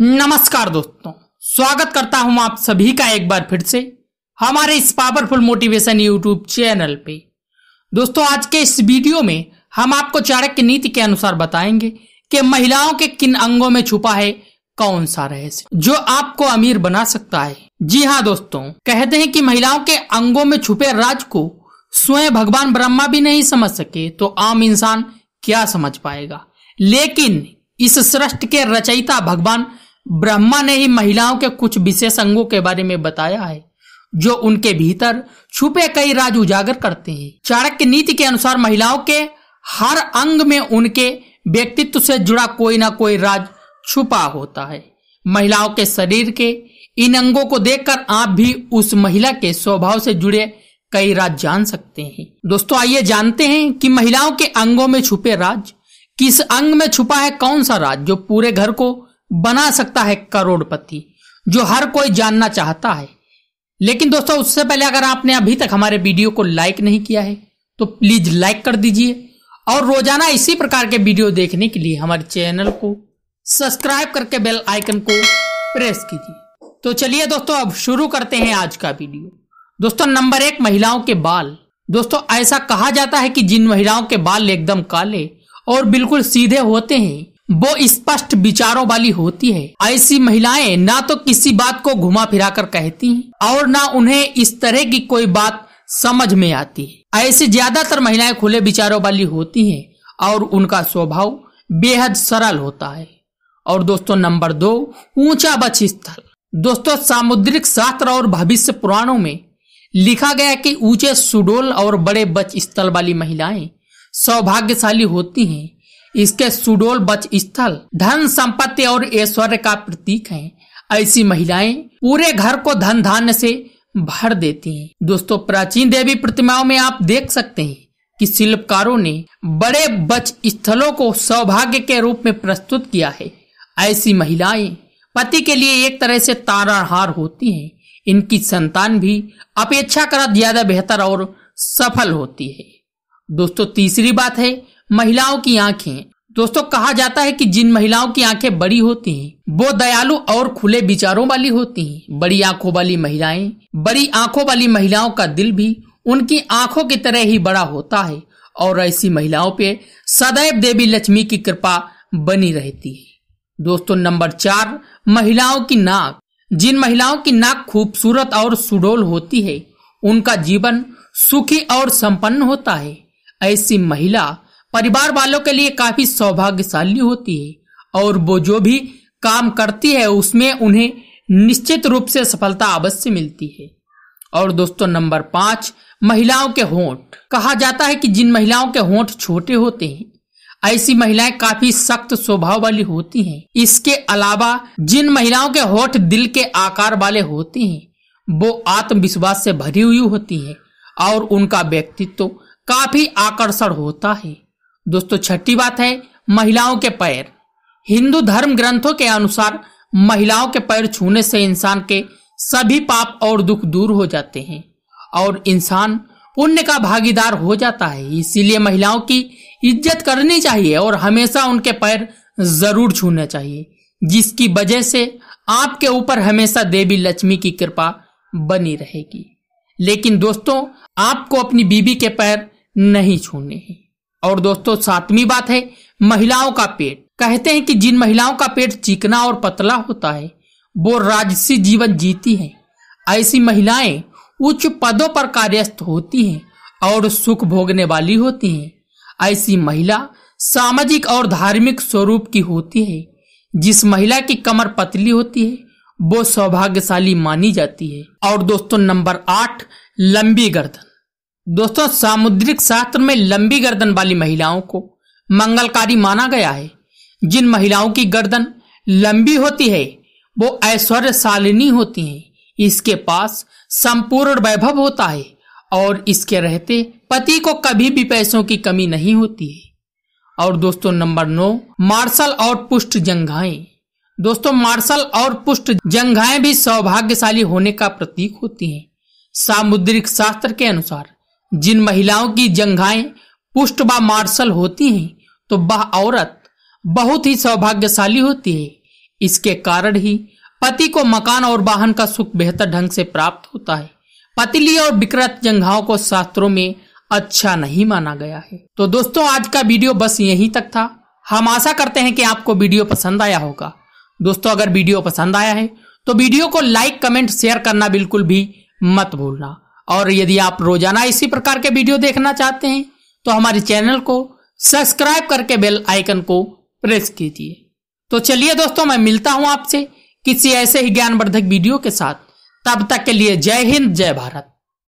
नमस्कार दोस्तों स्वागत करता हूं आप सभी का एक बार फिर से हमारे इस पावरफुल मोटिवेशन यूट्यूब चैनल पे दोस्तों आज के इस वीडियो में हम आपको चाणक्य नीति के अनुसार बताएंगे कि महिलाओं के किन अंगों में छुपा है कौन सा रहस्य जो आपको अमीर बना सकता है जी हाँ दोस्तों कहते हैं कि महिलाओं के अंगों में छुपे राज को स्वयं भगवान ब्रह्मा भी नहीं समझ सके तो आम इंसान क्या समझ पाएगा लेकिन इस सृष्टि के रचयिता भगवान ब्रह्मा ने ही महिलाओं के कुछ विशेष अंगों के बारे में बताया है जो उनके भीतर छुपे कई राज उजागर करते हैं चाणक्य नीति के अनुसार महिलाओं के हर अंग में उनके व्यक्तित्व से जुड़ा कोई ना कोई राज छुपा होता है महिलाओं के शरीर के इन अंगों को देखकर आप भी उस महिला के स्वभाव से जुड़े कई राज जान सकते हैं दोस्तों आइए जानते हैं कि महिलाओं के अंगों में छुपे राज किस अंग में छुपा है कौन सा राज जो पूरे घर को बना सकता है करोड़पति जो हर कोई जानना चाहता है लेकिन दोस्तों उससे पहले अगर आपने अभी तक हमारे वीडियो को लाइक नहीं किया है तो प्लीज लाइक कर दीजिए और रोजाना इसी प्रकार के वीडियो देखने के लिए हमारे चैनल को सब्सक्राइब करके बेल आइकन को प्रेस कीजिए तो चलिए दोस्तों अब शुरू करते हैं आज का वीडियो दोस्तों नंबर एक महिलाओं के बाल दोस्तों ऐसा कहा जाता है कि जिन महिलाओं के बाल एकदम काले और बिल्कुल सीधे होते हैं वो स्पष्ट विचारों वाली होती है ऐसी महिलाएं ना तो किसी बात को घुमा फिरा कर कहती हैं और ना उन्हें इस तरह की कोई बात समझ में आती है ऐसी ज्यादातर महिलाएं खुले विचारों वाली होती हैं और उनका स्वभाव बेहद सरल होता है और दोस्तों नंबर दो ऊंचा बच स्थल दोस्तों सामुद्रिक शास्त्र और भविष्य पुराणों में लिखा गया कि ऊंचे सुडोल और बड़े बच स्थल वाली महिलाएं सौभाग्यशाली होती हैं इसके सुडोल बच स्थल धन संपत्ति और ऐश्वर्य का प्रतीक है ऐसी महिलाएं पूरे घर को धन धान्य से भर देती हैं। दोस्तों प्राचीन देवी प्रतिमाओं में आप देख सकते हैं कि शिल्पकारों ने बड़े बच स्थलों को सौभाग्य के रूप में प्रस्तुत किया है ऐसी महिलाएं पति के लिए एक तरह से ताराहार होती हैं इनकी संतान भी अपेक्षाकृत ज्यादा बेहतर और सफल होती है दोस्तों तीसरी बात है महिलाओं की आंखें दोस्तों कहा जाता है कि जिन महिलाओं की आंखें बड़ी होती हैं वो दयालु और खुले विचारों वाली होती हैं बड़ी आंखों वाली महिलाएं बड़ी आंखों वाली महिलाओं का दिल भी उनकी आंखों की तरह ही बड़ा होता है और ऐसी महिलाओं पे सदैव देवी लक्ष्मी की कृपा बनी रहती है दोस्तों नंबर चार महिलाओं की नाक जिन महिलाओं की नाक खूबसूरत और सुडोल होती है उनका जीवन सुखी और संपन्न होता है ऐसी महिला परिवार वालों के लिए काफी सौभाग्यशाली होती है और वो जो भी काम करती है उसमें उन्हें निश्चित रूप से सफलता अवश्य मिलती है और दोस्तों नंबर पांच महिलाओं के होंठ कहा जाता है कि जिन महिलाओं के होंठ छोटे होते हैं ऐसी महिलाएं काफी सख्त स्वभाव वाली होती हैं। इसके अलावा जिन महिलाओं के होठ दिल के आकार वाले होते हैं वो आत्मविश्वास से भरी हुई होती हैं और उनका व्यक्तित्व काफी आकर्षण होता है दोस्तों छठी बात है महिलाओं के पैर हिंदू धर्म ग्रंथों के अनुसार महिलाओं के पैर छूने से इंसान के सभी पाप और दुख दूर हो जाते हैं और इंसान पुण्य का भागीदार हो जाता है इसीलिए महिलाओं की इज्जत करनी चाहिए और हमेशा उनके पैर जरूर छूना चाहिए जिसकी वजह से आपके ऊपर हमेशा देवी लक्ष्मी की कृपा बनी रहेगी लेकिन दोस्तों आपको अपनी बीबी के पैर नहीं छूने हैं और दोस्तों सातवीं बात है महिलाओं का पेट कहते हैं कि जिन महिलाओं का पेट चिकना और पतला होता है वो राजसी जीवन जीती है ऐसी महिलाएं उच्च पदों पर कार्यस्थ होती हैं और सुख भोगने वाली होती हैं ऐसी महिला सामाजिक और धार्मिक स्वरूप की होती है जिस महिला की कमर पतली होती है वो सौभाग्यशाली मानी जाती है और दोस्तों नंबर आठ लंबी गर्दन दोस्तों सामुद्रिक शास्त्र में लंबी गर्दन वाली महिलाओं को मंगलकारी माना गया है जिन महिलाओं की गर्दन लंबी होती है वो ऐश्वर्यशालिनी होती हैं इसके पास संपूर्ण वैभव होता है और इसके रहते पति को कभी भी पैसों की कमी नहीं होती है और दोस्तों नंबर नौ मार्शल और पुष्ट जंघाएं दोस्तों मार्शल और पुष्ट जंघाएं भी सौभाग्यशाली होने का प्रतीक होती हैं सामुद्रिक शास्त्र के अनुसार जिन महिलाओं की जंघाएं पुष्ट व मार्शल होती हैं तो वह औरत बहुत ही सौभाग्यशाली होती है इसके कारण ही पति को मकान और वाहन का सुख बेहतर ढंग से प्राप्त होता है पतिली और विकृत जंघाओं को शास्त्रों में अच्छा नहीं माना गया है तो दोस्तों आज का वीडियो बस यहीं तक था हम आशा करते हैं कि आपको वीडियो पसंद आया होगा दोस्तों अगर वीडियो पसंद आया है तो वीडियो को लाइक कमेंट शेयर करना बिल्कुल भी मत भूलना और यदि आप रोजाना इसी प्रकार के वीडियो देखना चाहते हैं तो हमारे चैनल को सब्सक्राइब करके बेल आइकन को प्रेस कीजिए तो चलिए दोस्तों मैं मिलता हूं आपसे किसी ऐसे ही ज्ञानवर्धक वीडियो के साथ तब तक के लिए जय हिंद जय भारत